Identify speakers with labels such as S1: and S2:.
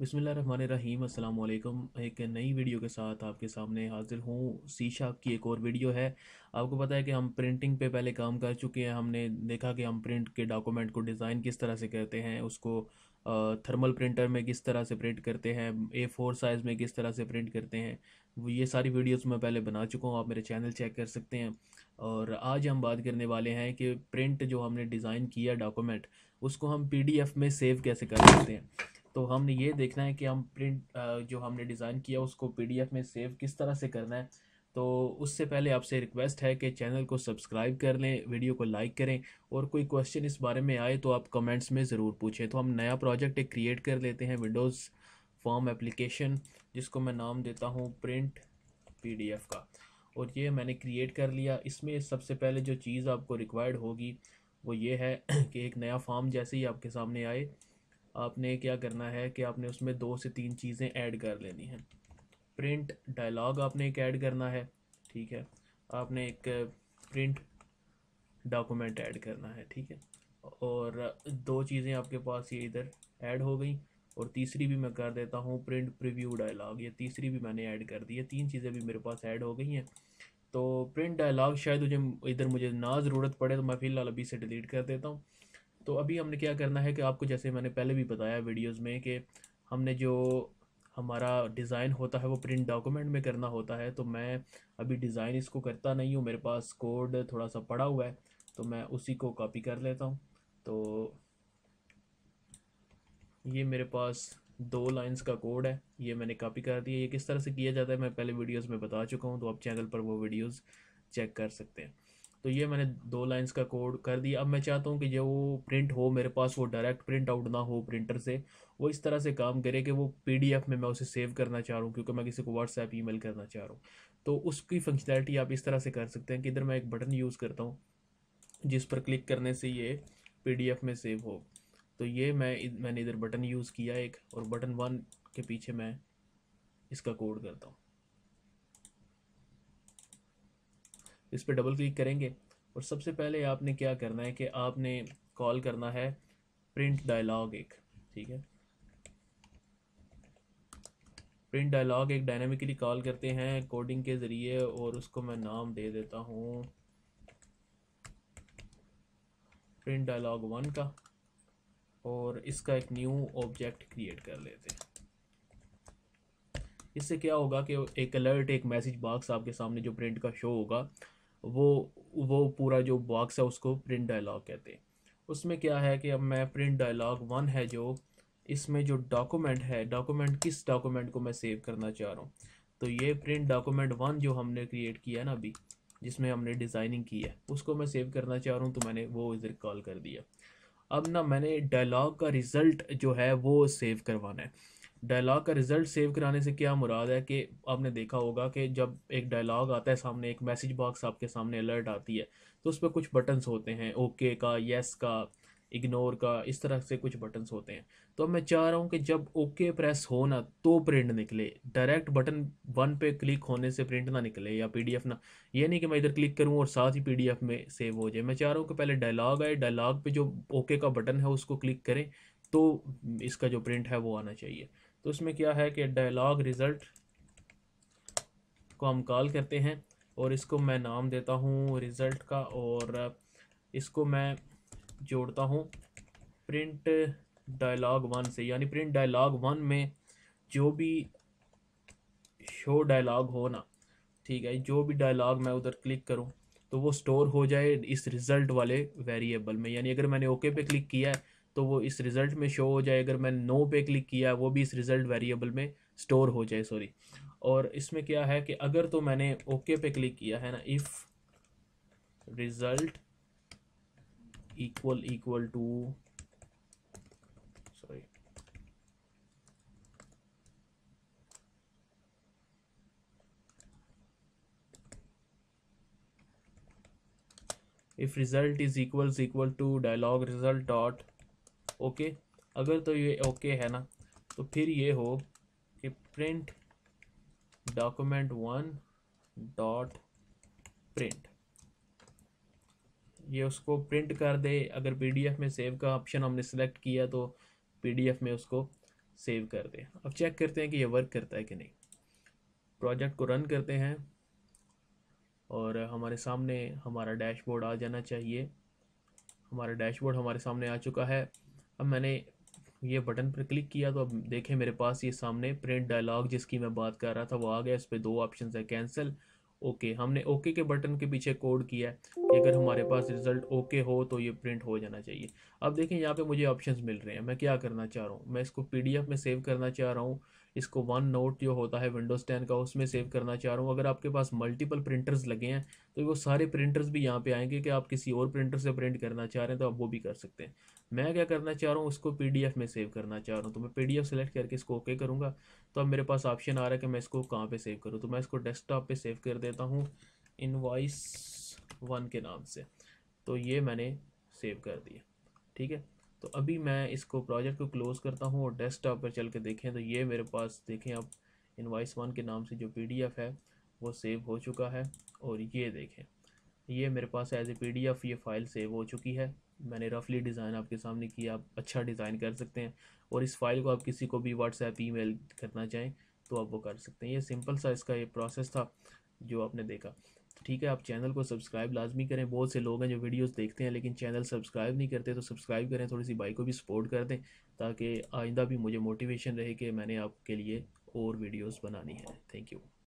S1: बिसमीम अल्लाम एक नई वीडियो के साथ आपके सामने हाजिर हूँ शीशा की एक और वीडियो है आपको पता है कि हम प्रिंटिंग पे पहले काम कर चुके हैं हमने देखा कि हम प्रिंट के डॉक्यूमेंट को डिज़ाइन किस तरह से करते हैं उसको थर्मल प्रिंटर में किस तरह से प्रिंट करते हैं ए फोर साइज़ में किस तरह से प्रिंट करते हैं ये सारी वीडियोस मैं पहले बना चुका हूँ आप मेरे चैनल चेक कर सकते हैं और आज हम बात करने वाले हैं कि प्रिंट जो हमने डिज़ाइन किया डॉक्यूमेंट उसको हम पीडीएफ में सेव कैसे कर सकते हैं तो हमने ये देखना है कि हम प्रिंट जो हमने डिज़ाइन किया उसको पीडीएफ में सेव किस तरह से करना है तो उससे पहले आपसे रिक्वेस्ट है कि चैनल को सब्सक्राइब कर लें वीडियो को लाइक करें और कोई क्वेश्चन इस बारे में आए तो आप कमेंट्स में ज़रूर पूछें तो हम नया प्रोजेक्ट एक क्रिएट कर लेते हैं विंडोज़ फॉर्म एप्लीकेशन जिसको मैं नाम देता हूँ प्रिंट पीडीएफ का और ये मैंने क्रिएट कर लिया इसमें सबसे पहले जो चीज़ आपको रिक्वायर्ड होगी वो ये है कि एक नया फॉर्म जैसे ही आपके सामने आए आपने क्या करना है कि आपने उसमें दो से तीन चीज़ें ऐड कर लेनी है प्रिंट डायलॉग आपने एक ऐड करना है ठीक है आपने एक प्रिंट डॉक्यूमेंट ऐड करना है ठीक है और दो चीज़ें आपके पास ये इधर ऐड हो गई और तीसरी भी मैं कर देता हूँ प्रिंट प्रीव्यू डायलॉग ये तीसरी भी मैंने ऐड कर दी है तीन चीज़ें भी मेरे पास ऐड हो गई हैं तो प्रिंट डायलॉग शायद मुझे इधर मुझे ना ज़रूरत पड़े तो मैं फ़िलहाल अभी से डिलीट कर देता हूँ तो अभी हमने क्या करना है कि आपको जैसे मैंने पहले भी बताया वीडियोज़ में कि हमने जो हमारा डिज़ाइन होता है वो प्रिंट डॉक्यूमेंट में करना होता है तो मैं अभी डिज़ाइन इसको करता नहीं हूँ मेरे पास कोड थोड़ा सा पड़ा हुआ है तो मैं उसी को कॉपी कर लेता हूँ तो ये मेरे पास दो लाइंस का कोड है ये मैंने कॉपी कर दिया ये किस तरह से किया जाता है मैं पहले वीडियोस में बता चुका हूँ तो आप चैनल पर वो वीडियोस चेक कर सकते हैं तो ये मैंने दो लाइंस का कोड कर दिया अब मैं चाहता हूँ कि जो वो प्रिंट हो मेरे पास वो डायरेक्ट प्रिंट आउट ना हो प्रिंटर से वो इस तरह से काम करे कि वो पीडीएफ में मैं उसे सेव करना चाह रहा हूँ क्योंकि मैं किसी को व्हाट्सएप ईमेल करना चाह रहा हूँ तो उसकी फंक्शनैलिटी आप इस तरह से कर सकते हैं कि इधर मैं एक बटन यूज़ करता हूँ जिस पर क्लिक करने से ये पी में सेव हो तो ये मैं मैंने इधर बटन यूज़ किया एक और बटन वन के पीछे मैं इसका कोड करता हूँ इस पर डबल क्लिक करेंगे और सबसे पहले आपने क्या करना है कि आपने कॉल करना है प्रिंट डायलॉग एक ठीक है प्रिंट डायलॉग एक डायनामिकली कॉल करते हैं कोडिंग के ज़रिए और उसको मैं नाम दे देता हूँ प्रिंट डायलॉग वन का और इसका एक न्यू ऑब्जेक्ट क्रिएट कर लेते हैं इससे क्या होगा कि एक अलर्ट एक मैसेज बॉक्स आपके सामने जो प्रिंट का शो होगा वो वो पूरा जो बॉक्स है उसको प्रिंट डायलॉग कहते हैं उसमें क्या है कि अब मैं प्रिंट डायलॉग वन है जो इसमें जो डॉक्यूमेंट है डॉक्यूमेंट किस डॉक्यूमेंट को मैं सेव करना चाह रहा हूँ तो ये प्रिंट डॉक्यूमेंट वन जो हमने क्रिएट किया ना अभी जिसमें हमने डिज़ाइनिंग की है उसको मैं सेव करना चाह रहा हूँ तो मैंने वो इधर कॉल कर दिया अब ना मैंने डायलॉग का रिज़ल्ट जो है वो सेव करवाना है डायलॉग का रिज़ल्ट सेव कराने से क्या मुराद है कि आपने देखा होगा कि जब एक डायलॉग आता है सामने एक मैसेज बॉक्स आपके सामने अलर्ट आती है तो उस पर कुछ बटन्स होते हैं ओके का येस का इग्नोर का इस तरह से कुछ बटन्स होते हैं तो मैं चाह रहा हूँ कि जब ओके प्रेस हो ना तो प्रिंट निकले डायरेक्ट बटन वन पे क्लिक होने से प्रिंट ना निकले या पीडीएफ ना ये नहीं कि मैं इधर क्लिक करूँ और साथ ही पीडीएफ में सेव हो जाए मैं चाह रहा हूँ कि पहले डायलॉग आए डायलॉग पे जो ओके का बटन है उसको क्लिक करें तो इसका जो प्रिंट है वो आना चाहिए तो उसमें क्या है कि डायलॉग रिज़ल्ट को हम कॉल करते हैं और इसको मैं नाम देता हूँ रिज़ल्ट का और इसको मैं जोड़ता हूँ प्रिंट डायलॉग वन से यानी प्रिंट डायलॉग वन में जो भी शो डायलॉग हो ना ठीक है जो भी डायलॉग मैं उधर क्लिक करूँ तो वो स्टोर हो जाए इस रिज़ल्ट वाले वेरिएबल में यानी अगर मैंने ओके पे क्लिक किया है तो वो इस रिज़ल्ट में शो हो जाए अगर मैं नो पे क्लिक किया वो भी इस रिज़ल्ट वेरिएबल में स्टोर हो जाए सॉरी और इसमें क्या है कि अगर तो मैंने ओके पे क्लिक किया है ना if result equal equal to sorry if result is equals equal to dialog result dot okay अगर तो ये ओके है ना तो फिर ये हो कि print document one dot print ये उसको प्रिंट कर दे अगर पीडीएफ में सेव का ऑप्शन हमने सेलेक्ट किया तो पीडीएफ में उसको सेव कर दे अब चेक करते हैं कि ये वर्क करता है कि नहीं प्रोजेक्ट को रन करते हैं और हमारे सामने हमारा डैशबोर्ड आ जाना चाहिए हमारा डैशबोर्ड हमारे सामने आ चुका है अब मैंने ये बटन पर क्लिक किया तो अब देखें मेरे पास ये सामने प्रिंट डायलॉग जिसकी मैं बात कर रहा था वो आ गया इस पर दो ऑप्शन है कैंसिल ओके हमने ओके के बटन के पीछे कोड किया है कि अगर हमारे पास रिजल्ट ओके हो तो ये प्रिंट हो जाना चाहिए अब देखें यहाँ पे मुझे ऑप्शंस मिल रहे हैं मैं क्या करना चाह रहा हूँ मैं इसको पीडीएफ में सेव करना चाह रहा हूँ इसको वन नोट जो होता है विंडोज़ टेन का उसमें सेव करना चाह रहा हूँ अगर आपके पास मल्टीपल प्रिंटर्स लगे हैं तो वो सारे प्रिंटर्स भी यहाँ पे आएंगे कि आप किसी और प्रिंटर से प्रिंट करना चाह रहे हैं तो आप वो भी कर सकते हैं मैं क्या करना चाह रहा हूँ उसको पी में सेव करना चाह रहा हूँ तो मैं पी सेलेक्ट करके इसको ओके करूँगा तो अब मेरे पास ऑप्शन आ रहा है कि मैं इसको कहाँ पर सेव करूँ तो मैं इसको डेस्कटॉप पर सेव कर देता हूँ इन वन के नाम से तो ये मैंने सेव कर दिया ठीक है तो अभी मैं इसको प्रोजेक्ट को क्लोज़ करता हूँ और डेस्कटॉप पर चल के देखें तो ये मेरे पास देखें इन इन्वाइस वन के नाम से जो पी है वो सेव हो चुका है और ये देखें ये मेरे पास एज ए एफ ये फ़ाइल सेव हो चुकी है मैंने रफली डिज़ाइन आपके सामने किया आप अच्छा डिज़ाइन कर सकते हैं और इस फाइल को आप किसी को भी व्हाट्सएप ईमेल करना चाहें तो आप वो कर सकते हैं ये सिंपल सा इसका ये प्रोसेस था जो आपने देखा ठीक है आप चैनल को सब्सक्राइब लाजमी करें बहुत से लोग हैं जो वीडियोस देखते हैं लेकिन चैनल सब्सक्राइब नहीं करते तो सब्सक्राइब करें थोड़ी सी भाई को भी सपोर्ट कर दें ताकि आइंदा भी मुझे मोटिवेशन रहे कि मैंने आपके लिए और वीडियोस बनानी है थैंक यू